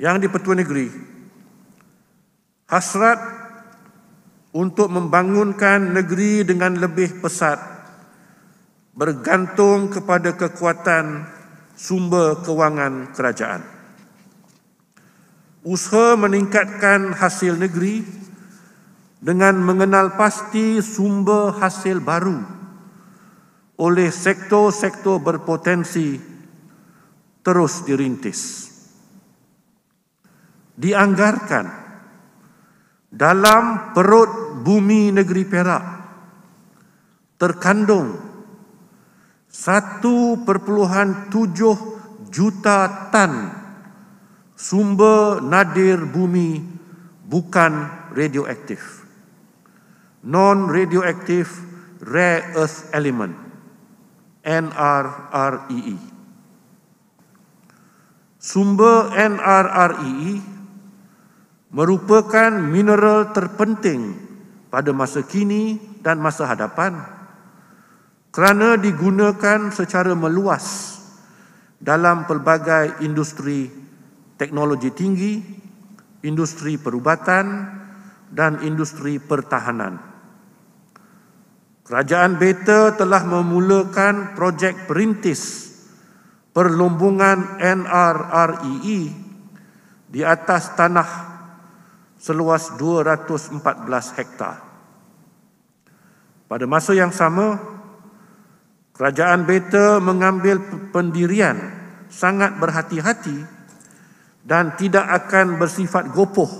yang di Petua Negeri. Hasrat untuk membangunkan negeri dengan lebih pesat bergantung kepada kekuatan sumber kewangan kerajaan. Usaha meningkatkan hasil negeri dengan mengenal pasti sumber hasil baru oleh sektor-sektor berpotensi terus dirintis dianggarkan dalam perut bumi negeri Perak terkandung 1.7 juta tan sumber nadir bumi bukan radioaktif non radioaktif rare earth element NRREE e. Sumber NRREE e merupakan mineral terpenting pada masa kini dan masa hadapan kerana digunakan secara meluas dalam pelbagai industri teknologi tinggi, industri perubatan dan industri pertahanan. Kerajaan Beta telah memulakan projek perintis perlombongan NRRII e e di atas tanah seluas 214 hektar. Pada masa yang sama, Kerajaan Beta mengambil pendirian sangat berhati-hati dan tidak akan bersifat gopoh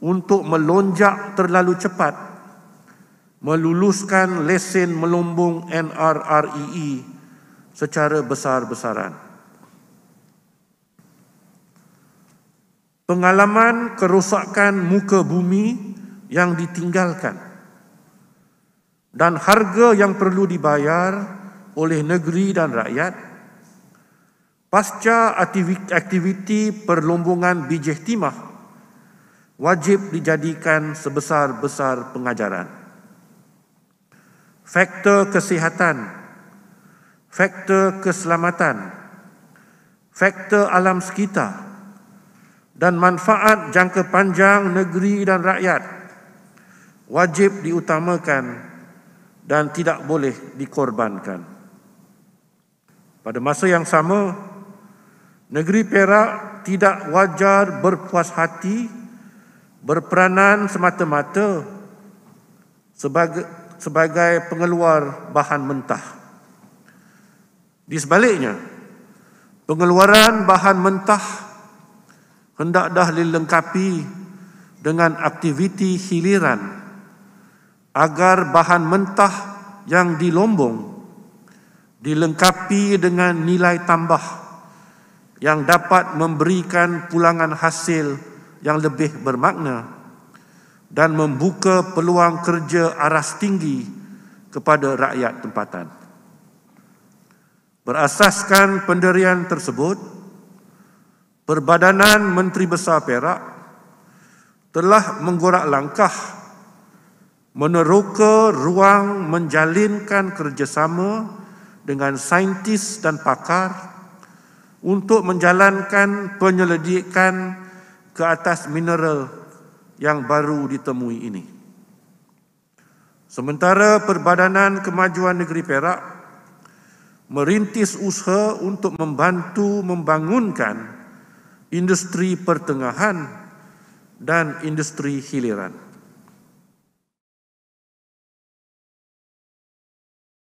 untuk melonjak terlalu cepat meluluskan lesen melumbung NRREE e secara besar-besaran. pengalaman kerosakan muka bumi yang ditinggalkan dan harga yang perlu dibayar oleh negeri dan rakyat pasca aktiviti perlombongan bijih timah wajib dijadikan sebesar-besar pengajaran. Faktor kesihatan, faktor keselamatan, faktor alam sekitar, dan manfaat jangka panjang negeri dan rakyat wajib diutamakan dan tidak boleh dikorbankan. Pada masa yang sama, negeri Perak tidak wajar berpuas hati berperanan semata-mata sebagai sebagai pengeluar bahan mentah. Di sebaliknya, pengeluaran bahan mentah dah dilengkapi dengan aktiviti hiliran agar bahan mentah yang dilombong dilengkapi dengan nilai tambah yang dapat memberikan pulangan hasil yang lebih bermakna dan membuka peluang kerja aras tinggi kepada rakyat tempatan. Berasaskan penderian tersebut, Perbadanan Menteri Besar Perak telah menggorak langkah meneroka ruang menjalinkan kerjasama dengan saintis dan pakar untuk menjalankan penyelidikan ke atas mineral yang baru ditemui ini. Sementara Perbadanan Kemajuan Negeri Perak merintis usaha untuk membantu membangunkan industri pertengahan dan industri hiliran.